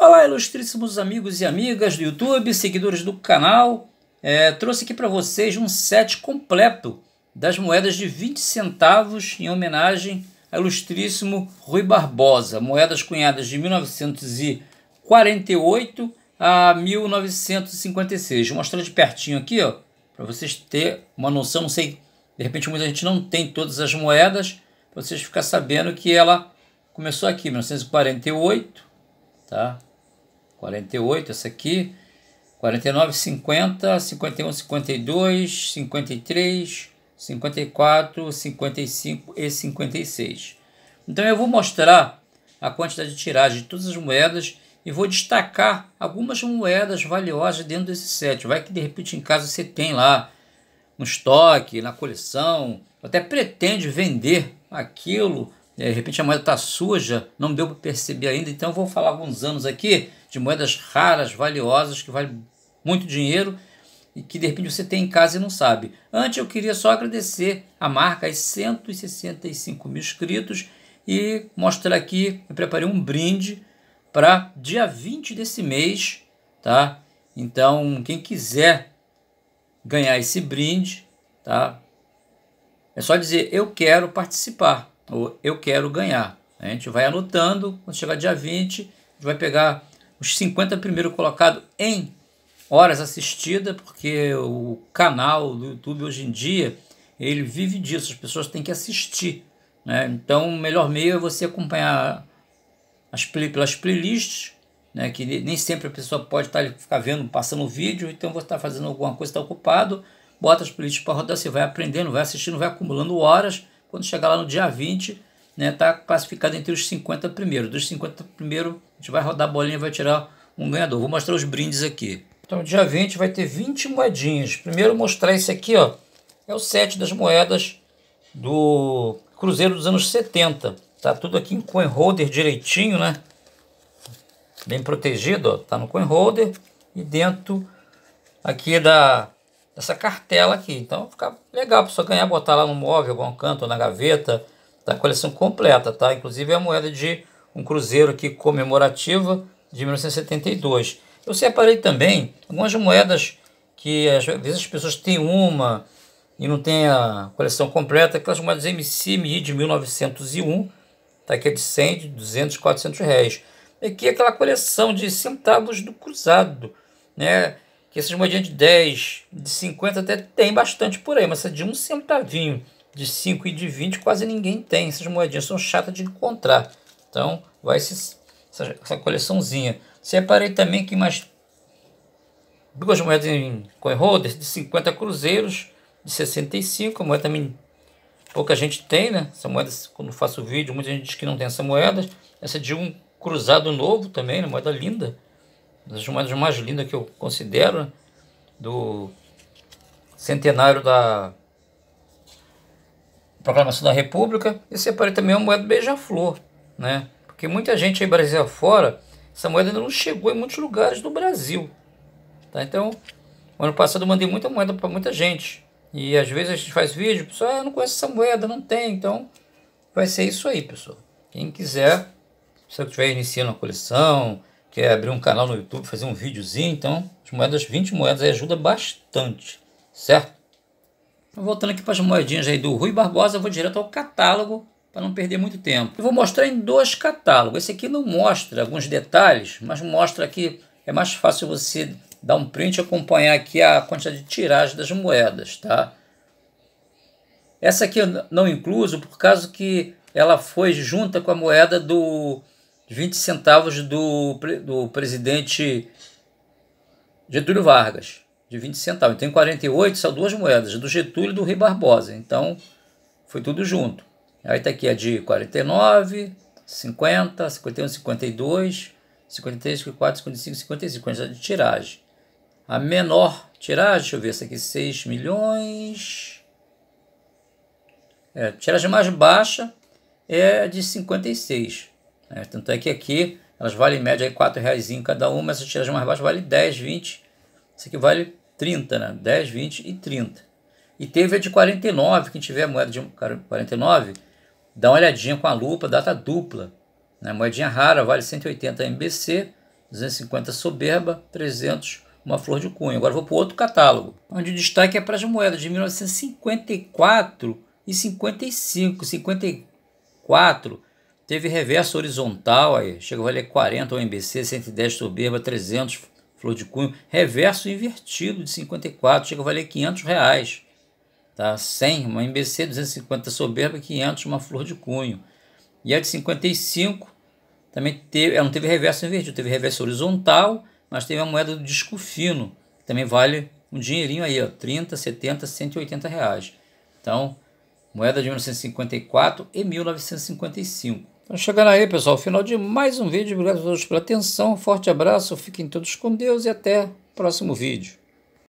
Olá, ilustríssimos amigos e amigas do YouTube, seguidores do canal. É, trouxe aqui para vocês um set completo das moedas de 20 centavos em homenagem ao ilustríssimo Rui Barbosa. Moedas cunhadas de 1948 a 1956. Vou mostrar de pertinho aqui, ó, para vocês terem uma noção. Não sei, de repente muita gente não tem todas as moedas, para vocês ficar sabendo que ela começou aqui, 1948, tá? 48, essa aqui, 49, 50, 51, 52, 53, 54, 55 e 56. Então eu vou mostrar a quantidade de tiragem de todas as moedas e vou destacar algumas moedas valiosas dentro desse set. Vai que de repente em casa você tem lá um estoque na coleção, até pretende vender aquilo de repente a moeda está suja, não deu para perceber ainda, então eu vou falar alguns anos aqui de moedas raras, valiosas, que valem muito dinheiro e que de repente você tem em casa e não sabe. Antes eu queria só agradecer a marca, as 165 mil inscritos e mostrar aqui, eu preparei um brinde para dia 20 desse mês, tá? Então, quem quiser ganhar esse brinde, tá? É só dizer eu quero participar o eu quero ganhar. Né? A gente vai anotando, quando chegar dia 20, a gente vai pegar os 50 primeiro colocado em horas assistidas, porque o canal do YouTube hoje em dia, ele vive disso, as pessoas têm que assistir. Né? Então, o melhor meio é você acompanhar as play, pelas playlists, né? que nem sempre a pessoa pode estar tá ficar vendo, passando o vídeo, então você está fazendo alguma coisa, está ocupado, bota as playlists para rodar, você vai aprendendo, vai assistindo, vai acumulando horas, quando chegar lá no dia 20, né, tá classificado entre os 50 primeiros. Dos 50 primeiros, a gente vai rodar a bolinha e vai tirar um ganhador. Vou mostrar os brindes aqui. Então, dia 20 vai ter 20 moedinhas. Primeiro mostrar esse aqui, ó. É o set das moedas do Cruzeiro dos anos 70. Tá tudo aqui em coin holder direitinho, né? Bem protegido, ó. Tá no coin holder. E dentro aqui da essa cartela aqui. Então fica legal para só ganhar, botar lá no móvel, algum canto, na gaveta, da tá? coleção completa, tá? Inclusive é a moeda de um cruzeiro aqui comemorativa de 1972. Eu separei também algumas moedas que às vezes as pessoas têm uma e não tem a coleção completa, aquelas moedas MCMI de 1901, tá? que é de 100, de 200, 400 reais. E aqui é aquela coleção de centavos do cruzado, né? que essas moedinhas de 10, de 50 até tem bastante por aí, mas essa de um centavinho, de 5 e de 20 quase ninguém tem. Essas moedinhas são chatas de encontrar. Então vai essa, essa coleçãozinha. Separei também que mais duas moedas em coin holders de 50 cruzeiros, de 65, a moeda também pouca gente tem, né? Essa moeda, quando faço vídeo, muita gente diz que não tem essa moeda. Essa de um cruzado novo também, né? moeda linda uma das mais lindas que eu considero, né? do centenário da Proclamação da República, e separei também uma moeda beija-flor, né? Porque muita gente aí Brasil afora, essa moeda ainda não chegou em muitos lugares do Brasil, tá? Então, ano passado eu mandei muita moeda para muita gente, e às vezes a gente faz vídeo, pessoal, ah, eu não conheço essa moeda, não tem, então vai ser isso aí, pessoal. Quem quiser, se eu estiver iniciando a coleção, quer abrir um canal no YouTube, fazer um videozinho, então as moedas, 20 moedas aí ajuda bastante, certo? Então, voltando aqui para as moedinhas aí do Rui Barbosa, eu vou direto ao catálogo para não perder muito tempo. Eu vou mostrar em dois catálogos. Esse aqui não mostra alguns detalhes, mas mostra que é mais fácil você dar um print e acompanhar aqui a quantidade de tiragem das moedas, tá? Essa aqui eu não incluso por causa que ela foi junta com a moeda do 20 centavos do, do presidente Getúlio Vargas, de 20 centavos. Então, em 48 são duas moedas, do Getúlio e do Rui Barbosa. Então, foi tudo junto. Aí está aqui a de 49, 50, 51, 52, 53, 54, 55, 55, quantidade de tiragem. A menor tiragem, deixa eu ver, essa aqui 6 milhões. É, tiragem mais baixa é a de 56. Né? Tanto é que aqui elas valem em média R$ 4,00 cada uma, essas tiras mais baixas valem 10, 20. Isso aqui vale 30, né? 10, 20 e 30. E teve a de 49, quem tiver moeda de 49, dá uma olhadinha com a lupa, data dupla. Né? Moedinha rara, vale 180 MBC, 250 soberba, 300 uma flor de cunho. Agora vou para outro catálogo, onde o destaque é para as moedas de 1954 e 55. 54 Teve reverso horizontal, aí chegou a valer 40 OMBC, 110 soberba, 300 flor de cunho. Reverso invertido de 54, chegou a valer 500 reais. Tá? 100, uma MBC, 250 soberba, 500, uma flor de cunho. E a de 55 também teve, ela não teve reverso invertido, teve reverso horizontal, mas teve a moeda do disco fino, que também vale um dinheirinho aí, ó, 30, 70, 180 reais. Então, moeda de 1954 e 1955. Estamos tá chegando aí, pessoal, ao final de mais um vídeo. Obrigado a todos pela atenção. Um forte abraço, fiquem todos com Deus e até o próximo vídeo.